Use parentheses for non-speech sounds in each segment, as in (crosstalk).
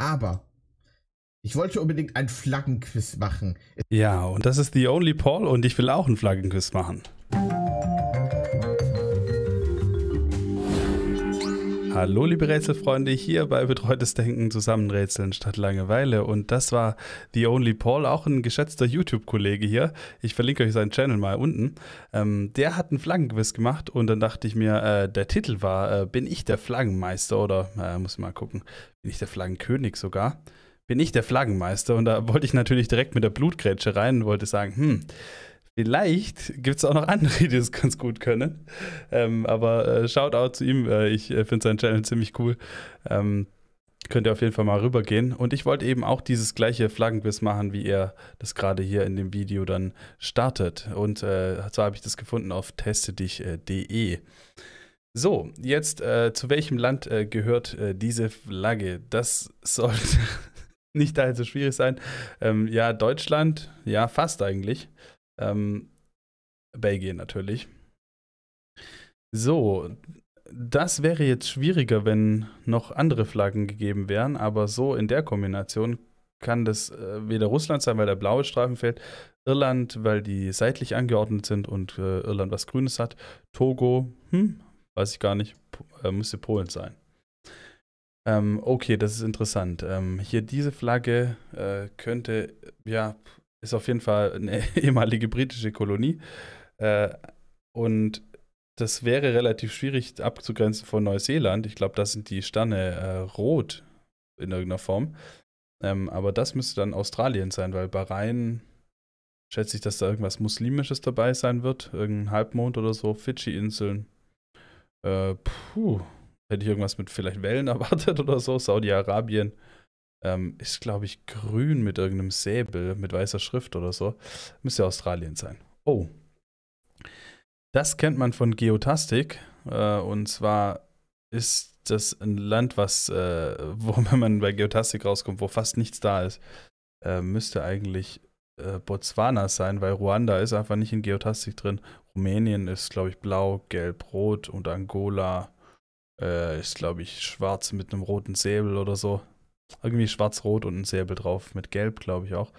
Aber ich wollte unbedingt ein Flaggenquiz machen. Ja, und das ist The Only Paul und ich will auch ein Flaggenquiz machen. Hallo, liebe Rätselfreunde, hier bei Betreutes Denken zusammenrätseln statt Langeweile. Und das war The Only Paul, auch ein geschätzter YouTube-Kollege hier. Ich verlinke euch seinen Channel mal unten. Ähm, der hat einen Flaggenquiz gemacht und dann dachte ich mir, äh, der Titel war: äh, Bin ich der Flaggenmeister oder, äh, muss mal gucken, bin ich der Flaggenkönig sogar? Bin ich der Flaggenmeister? Und da wollte ich natürlich direkt mit der Blutgrätsche rein und wollte sagen: Hm, Vielleicht gibt es auch noch andere, die das ganz gut können. Ähm, aber äh, Shoutout zu ihm. Äh, ich äh, finde seinen Channel ziemlich cool. Ähm, könnt ihr auf jeden Fall mal rübergehen. Und ich wollte eben auch dieses gleiche Flaggenquiz machen, wie er das gerade hier in dem Video dann startet. Und äh, zwar habe ich das gefunden auf testedich.de. So, jetzt äh, zu welchem Land äh, gehört äh, diese Flagge? Das sollte (laughs) nicht allzu schwierig sein. Ähm, ja, Deutschland, ja, fast eigentlich. Ähm, Belgien natürlich. So, das wäre jetzt schwieriger, wenn noch andere Flaggen gegeben wären, aber so in der Kombination kann das äh, weder Russland sein, weil der blaue Streifen fällt, Irland, weil die seitlich angeordnet sind und äh, Irland was Grünes hat, Togo, hm, weiß ich gar nicht, po äh, müsste Polen sein. Ähm, okay, das ist interessant. Ähm, hier diese Flagge äh, könnte, ja, ist auf jeden Fall eine (laughs) ehemalige britische Kolonie. Äh, und das wäre relativ schwierig abzugrenzen von Neuseeland. Ich glaube, da sind die Sterne äh, rot in irgendeiner Form. Ähm, aber das müsste dann Australien sein, weil Bahrain schätze ich, dass da irgendwas Muslimisches dabei sein wird. Irgendein Halbmond oder so, Fidschi-Inseln. Äh, puh, hätte ich irgendwas mit vielleicht Wellen (laughs) erwartet oder so, Saudi-Arabien. Ähm, ist, glaube ich, grün mit irgendeinem Säbel, mit weißer Schrift oder so. Müsste Australien sein. Oh. Das kennt man von Geotastik. Äh, und zwar ist das ein Land, was, äh, (laughs) wo, wenn man bei Geotastik rauskommt, wo fast nichts da ist, äh, müsste eigentlich äh, Botswana sein, weil Ruanda ist einfach nicht in Geotastik drin. Rumänien ist, glaube ich, blau, gelb, rot und Angola äh, ist, glaube ich, schwarz mit einem roten Säbel oder so. Irgendwie schwarz-rot und ein Säbel drauf mit gelb, glaube ich auch.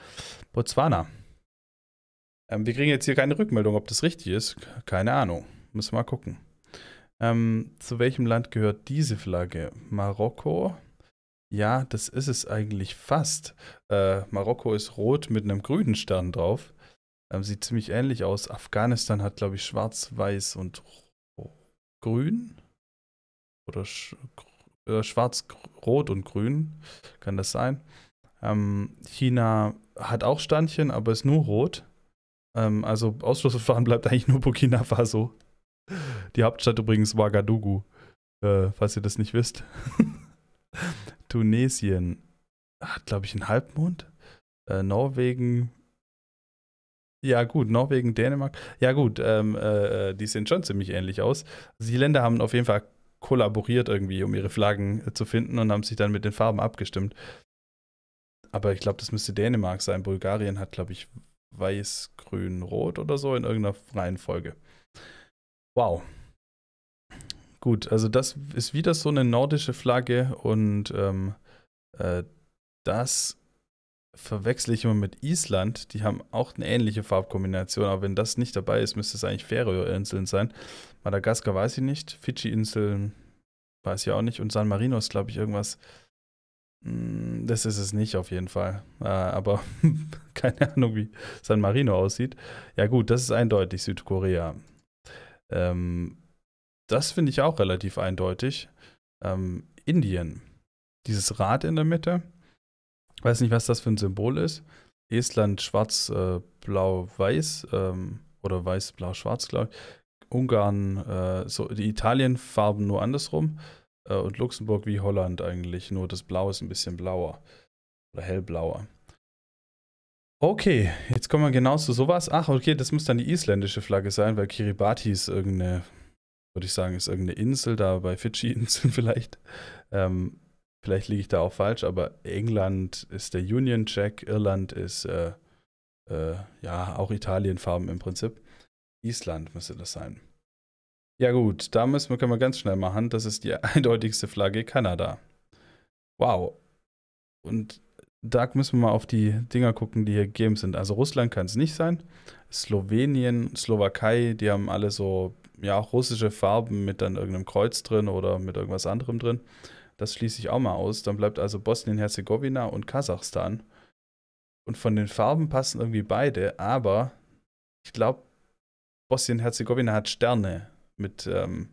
Botswana. Ähm, wir kriegen jetzt hier keine Rückmeldung, ob das richtig ist. Keine Ahnung. Müssen wir mal gucken. Ähm, zu welchem Land gehört diese Flagge? Marokko? Ja, das ist es eigentlich fast. Äh, Marokko ist rot mit einem grünen Stern drauf. Ähm, sieht ziemlich ähnlich aus. Afghanistan hat, glaube ich, schwarz, weiß und grün. Oder grün äh, schwarz-rot und grün. Kann das sein? Ähm, China hat auch Sternchen, aber ist nur rot. Ähm, also Ausschlussverfahren bleibt eigentlich nur Burkina Faso. Die Hauptstadt übrigens Ouagadougou, äh, falls ihr das nicht wisst. (laughs) Tunesien hat, glaube ich, einen Halbmond. Äh, Norwegen. Ja, gut, Norwegen, Dänemark. Ja, gut, ähm, äh, äh, die sehen schon ziemlich ähnlich aus. Also die Länder haben auf jeden Fall kollaboriert irgendwie, um ihre Flaggen äh, zu finden und haben sich dann mit den Farben abgestimmt. Aber ich glaube, das müsste Dänemark sein. Bulgarien hat, glaube ich, weiß, grün, rot oder so in irgendeiner Reihenfolge. Wow. Gut, also das ist wieder so eine nordische Flagge und ähm, äh, das verwechsel ich immer mit Island. Die haben auch eine ähnliche Farbkombination, aber wenn das nicht dabei ist, müsste es eigentlich Färöer-Inseln sein. Madagaskar weiß ich nicht, Fidschi-Inseln weiß ich auch nicht und San Marino ist, glaube ich, irgendwas. Hm, das ist es nicht auf jeden Fall. Äh, aber (laughs) keine Ahnung, wie San Marino aussieht. Ja, gut, das ist eindeutig Südkorea. Ähm, das finde ich auch relativ eindeutig. Ähm, Indien. Dieses Rad in der Mitte, ich weiß nicht, was das für ein Symbol ist. Estland schwarz, äh, blau, weiß ähm, oder weiß, blau, schwarz, glaube ich. Ungarn, äh, so, die Italien-Farben nur andersrum äh, und Luxemburg wie Holland eigentlich, nur das Blau ist ein bisschen blauer oder hellblauer. Okay, jetzt kommen wir genau zu sowas. Ach, okay, das muss dann die isländische Flagge sein, weil Kiribati ist irgendeine, würde ich sagen, ist irgendeine Insel da bei Fidschi-Inseln (laughs) vielleicht. Ähm, Vielleicht liege ich da auch falsch, aber England ist der Union Jack, Irland ist äh, äh, ja auch Italienfarben im Prinzip. Island müsste das sein. Ja gut, da müssen wir, können wir ganz schnell machen. Das ist die (laughs) eindeutigste Flagge Kanada. Wow. Und da müssen wir mal auf die Dinger gucken, die hier gegeben sind. Also Russland kann es nicht sein. Slowenien, Slowakei, die haben alle so, ja, auch russische Farben mit dann irgendeinem Kreuz drin oder mit irgendwas anderem drin. Das schließe ich auch mal aus. Dann bleibt also Bosnien-Herzegowina und Kasachstan. Und von den Farben passen irgendwie beide, aber ich glaube, Bosnien-Herzegowina hat Sterne mit ähm,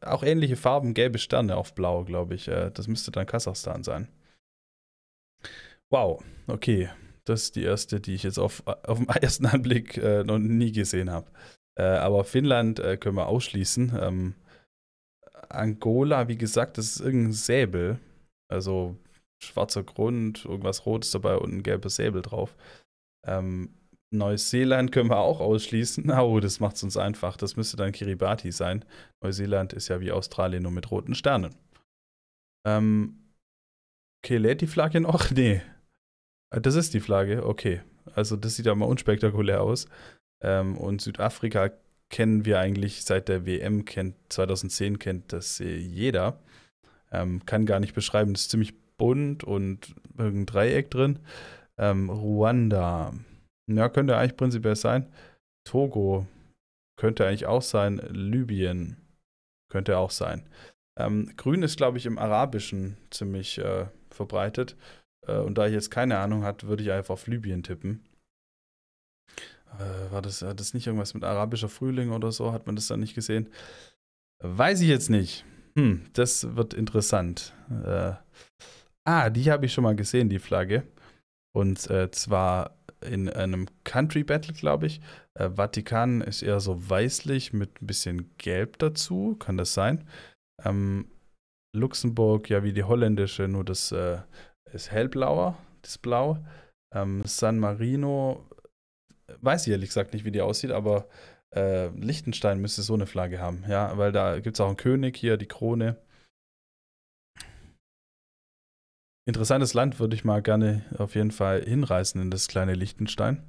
auch ähnliche Farben, gelbe Sterne auf blau, glaube ich. Äh, das müsste dann Kasachstan sein. Wow, okay. Das ist die erste, die ich jetzt auf, (laughs) auf den ersten Anblick äh, noch nie gesehen habe. Äh, aber Finnland äh, können wir ausschließen. Ähm, Angola, wie gesagt, das ist irgendein Säbel. Also schwarzer Grund, irgendwas Rotes dabei und ein gelbes Säbel drauf. Ähm, Neuseeland können wir auch ausschließen. Oh, (laughs) das macht es uns einfach. Das müsste dann Kiribati sein. Neuseeland ist ja wie Australien nur mit roten Sternen. Ähm, okay, lädt die Flagge noch? (laughs) Nee. Äh, das ist die Flagge, okay. Also das sieht ja mal unspektakulär aus. Ähm, und Südafrika kennen wir eigentlich seit der WM kennt, 2010 kennt das äh, jeder. Ähm, kann gar nicht beschreiben, das ist ziemlich bunt und irgendein Dreieck drin. Ähm, Ruanda, ja, könnte eigentlich prinzipiell sein. Togo könnte eigentlich auch sein. Libyen könnte auch sein. Ähm, Grün ist, glaube ich, im Arabischen ziemlich äh, verbreitet. Äh, und da ich jetzt keine Ahnung hat, würde ich einfach auf Libyen tippen. Äh, war das, hat das nicht irgendwas mit arabischer Frühling oder so? Hat man das dann nicht gesehen? Weiß ich jetzt nicht. Hm, das wird interessant. Äh, ah, die habe ich schon mal gesehen, die Flagge. Und äh, zwar in einem Country Battle, glaube ich. Äh, Vatikan ist eher so weißlich mit ein bisschen Gelb dazu, kann das sein? Ähm, Luxemburg, ja, wie die holländische, nur das äh, ist hellblauer, das Blau. Ähm, San Marino weiß ich ehrlich gesagt nicht, wie die aussieht, aber äh, Liechtenstein müsste so eine Flagge haben, ja, weil da gibt es auch einen König hier, die Krone. Interessantes Land würde ich mal gerne auf jeden Fall hinreißen in das kleine Liechtenstein.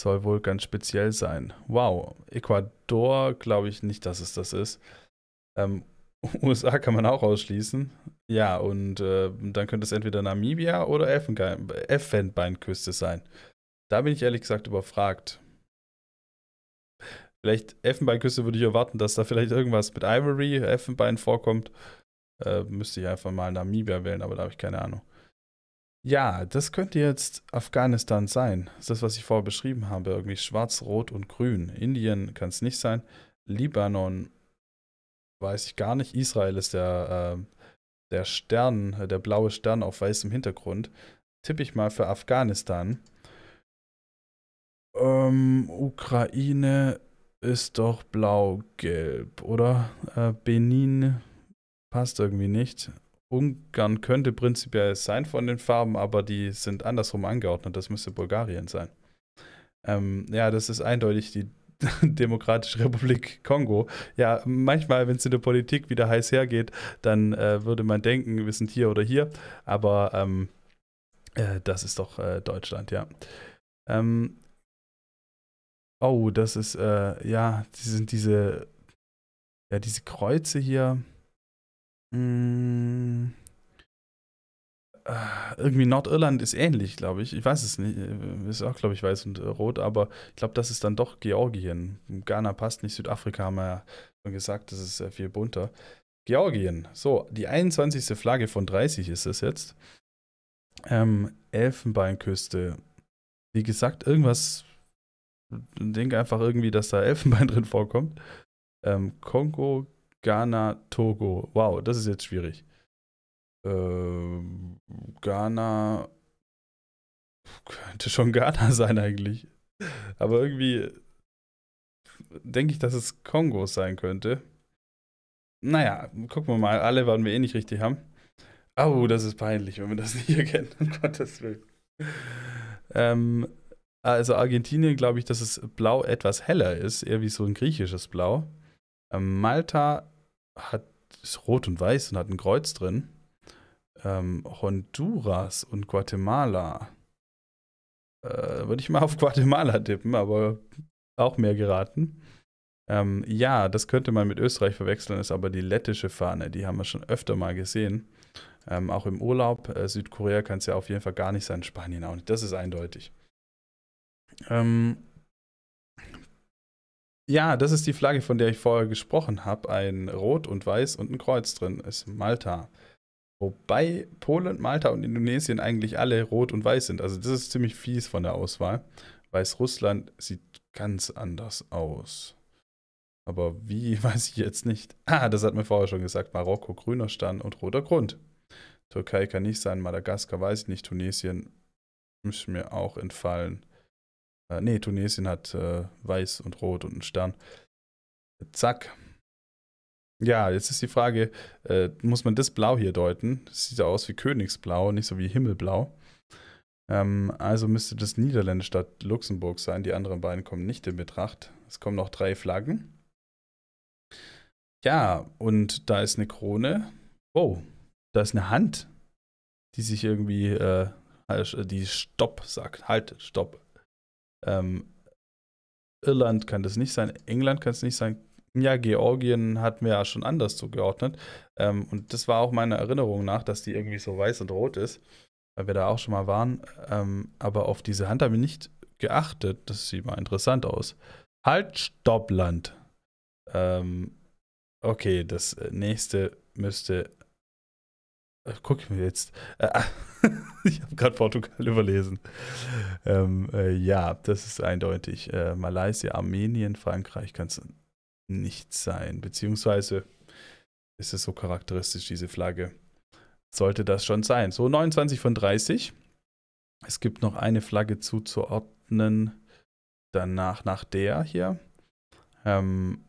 Soll wohl ganz speziell sein. Wow, Ecuador glaube ich nicht, dass es das ist. Ähm, USA (laughs) kann man auch ausschließen. Ja, und äh, dann könnte es entweder Namibia oder Elfenbeinküste sein. Da bin ich ehrlich gesagt überfragt. Vielleicht Elfenbeinküste würde ich erwarten, dass da vielleicht irgendwas mit Ivory, Elfenbein vorkommt. Äh, müsste ich einfach mal Namibia wählen, aber da habe ich keine Ahnung. Ja, das könnte jetzt Afghanistan sein. Das ist das, was ich vorher beschrieben habe. Irgendwie schwarz, rot und grün. Indien kann es nicht sein. Libanon weiß ich gar nicht. Israel ist der, äh, der Stern, äh, der blaue Stern auf weißem Hintergrund. Tippe ich mal für Afghanistan ähm, Ukraine ist doch blau-gelb, oder? Äh, Benin passt irgendwie nicht. Ungarn könnte prinzipiell sein von den Farben, aber die sind andersrum angeordnet. Das müsste Bulgarien sein. Ähm, ja, das ist eindeutig die (laughs) Demokratische Republik Kongo. Ja, manchmal, wenn es in der Politik wieder heiß hergeht, dann äh, würde man denken, wir sind hier oder hier. Aber ähm, äh, das ist doch äh, Deutschland, ja. Ähm, Oh, das ist, äh, ja, die sind diese, ja, diese Kreuze hier. Mm, ah, irgendwie Nordirland ist ähnlich, glaube ich. Ich weiß es nicht. Äh, ist auch, glaube ich, weiß und äh, rot, aber ich glaube, das ist dann doch Georgien. Ghana passt nicht, Südafrika haben wir ja schon gesagt, das ist äh, viel bunter. Georgien. So, die 21. Flagge von 30 ist es jetzt. Ähm, Elfenbeinküste. Wie gesagt, irgendwas denke einfach irgendwie, dass da Elfenbein (laughs) drin vorkommt. Ähm, Kongo, Ghana, Togo. Wow, das ist jetzt schwierig. Ähm, Ghana könnte schon Ghana (laughs) sein eigentlich. Aber irgendwie denke ich, dass es Kongo sein könnte. Naja, gucken wir mal. Alle werden wir eh nicht richtig haben. Au, oh, das ist peinlich, wenn wir das (laughs) nicht erkennen, um Gottes Willen. Ähm, also Argentinien glaube ich, dass es blau etwas heller ist, eher wie so ein griechisches Blau. Ähm, Malta hat, ist rot und weiß und hat ein Kreuz drin. Ähm, Honduras und Guatemala. Äh, Würde ich mal auf (laughs) Guatemala tippen, aber auch mehr geraten. Ähm, ja, das könnte man mit Österreich verwechseln, ist aber die lettische Fahne, die haben wir schon öfter mal gesehen. Ähm, auch im Urlaub, äh, Südkorea kann es ja auf jeden Fall gar nicht sein, Spanien auch nicht, das ist eindeutig. Ähm, ja, das ist die Flagge, von der ich vorher gesprochen habe. Ein Rot und Weiß und ein Kreuz drin ist Malta. Wobei Polen, Malta und Indonesien eigentlich alle rot und weiß sind. Also das ist ziemlich fies von der Auswahl. Weißrussland sieht ganz anders aus. Aber wie, (laughs) weiß ich jetzt nicht. Ah, das hat mir vorher schon gesagt. Marokko, grüner Stern und roter Grund. Türkei kann nicht sein, Madagaskar weiß ich nicht, Tunesien ist mir auch entfallen. Äh, nee, Tunesien hat äh, weiß und rot und einen Stern. Zack. Ja, jetzt ist die Frage, äh, muss man das Blau hier deuten? Das sieht aus wie Königsblau, nicht so wie Himmelblau. Ähm, also müsste das Niederländisch statt Luxemburg sein. Die anderen beiden kommen nicht in Betracht. Es kommen noch drei Flaggen. Ja, und da ist eine Krone. Oh, da ist eine Hand, die sich irgendwie, äh, halt, äh die Stopp sagt. Halt, Stopp. Ähm, Irland kann das nicht sein, England kann es nicht sein. Ja, Georgien hat mir ja schon anders zugeordnet. Ähm, und das war auch meiner Erinnerung nach, dass die irgendwie so weiß und rot ist, weil wir da auch schon mal waren. Ähm, aber auf diese Hand haben wir nicht geachtet. Das sieht mal interessant aus. Halt, Stoppland. Ähm, okay, das äh, nächste müsste äh, guck ich mir jetzt. Äh, ah, (laughs) ich habe gerade Portugal überlesen. Ähm, äh, ja, das ist eindeutig. Äh, Malaysia, Armenien, Frankreich kann es nicht sein. Beziehungsweise ist es so charakteristisch, diese Flagge. Sollte das schon sein. So 29 von 30. Es gibt noch eine Flagge zuzuordnen. Danach nach der hier. Ähm,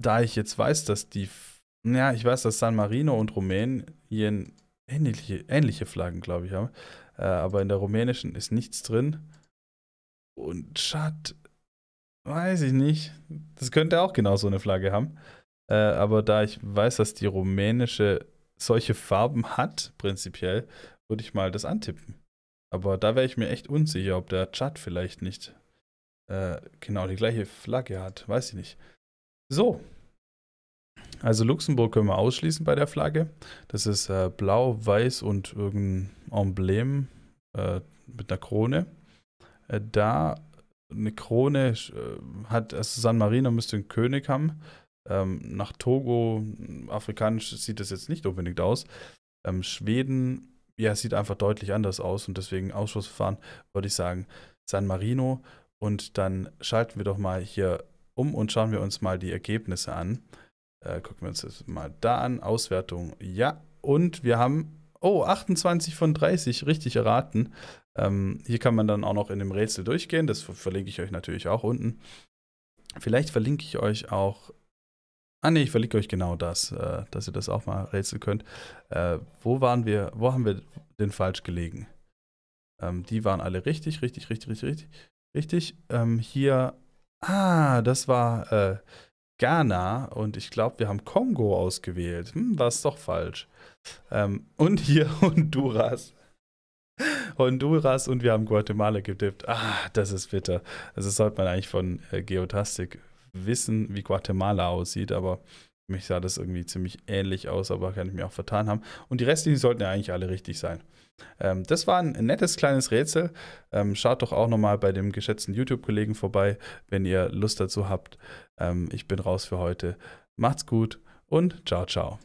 da ich jetzt weiß, dass die ja, ich weiß, dass San Marino und Rumänien ähnliche, ähnliche Flaggen, glaube ich, haben. Äh, aber in der rumänischen ist nichts drin. Und Tschad, weiß ich nicht. Das könnte auch genau so eine Flagge haben. Äh, aber da ich weiß, dass die rumänische solche Farben hat, prinzipiell, würde ich mal das antippen. Aber da wäre ich mir echt unsicher, ob der Chat vielleicht nicht äh, genau die gleiche Flagge hat. Weiß ich nicht. So, also Luxemburg können wir ausschließen bei der Flagge. Das ist äh, blau, weiß und irgendein Emblem äh, mit einer Krone. Äh, da eine Krone äh, hat, also San Marino müsste einen König haben. Ähm, nach Togo, afrikanisch sieht das jetzt nicht unbedingt aus. Ähm, Schweden, ja, sieht einfach deutlich anders aus und deswegen Ausschussverfahren würde ich sagen San Marino. Und dann schalten wir doch mal hier um und schauen wir uns mal die Ergebnisse an. Äh, gucken wir uns das mal da an. Auswertung, ja. Und wir haben, oh, 28 von 30 richtig erraten. Ähm, hier kann man dann auch noch in dem Rätsel durchgehen. Das verlinke ich euch natürlich auch unten. Vielleicht verlinke ich euch auch. Ah ne, ich verlinke euch genau das, äh, dass ihr das auch mal rätseln könnt. Äh, wo waren wir, wo haben wir denn falsch gelegen? Ähm, die waren alle richtig, richtig, richtig, richtig, richtig. Ähm, hier, ah, das war äh, Ghana und ich glaube, wir haben Kongo ausgewählt. Hm, war es doch falsch. Ähm, und hier (laughs) Honduras. Honduras und wir haben Guatemala gedippt. Ah, das ist bitter. Also sollte man eigentlich von äh, Geotastik wissen, wie Guatemala aussieht, aber mich sah das irgendwie ziemlich ähnlich aus, aber kann ich mir auch vertan haben. Und die restlichen sollten ja eigentlich alle richtig sein. Ähm, das war ein nettes kleines Rätsel. Ähm, schaut doch auch nochmal bei dem geschätzten YouTube-Kollegen vorbei, wenn ihr Lust dazu habt. Ähm, ich bin raus für heute. Macht's gut und ciao, ciao.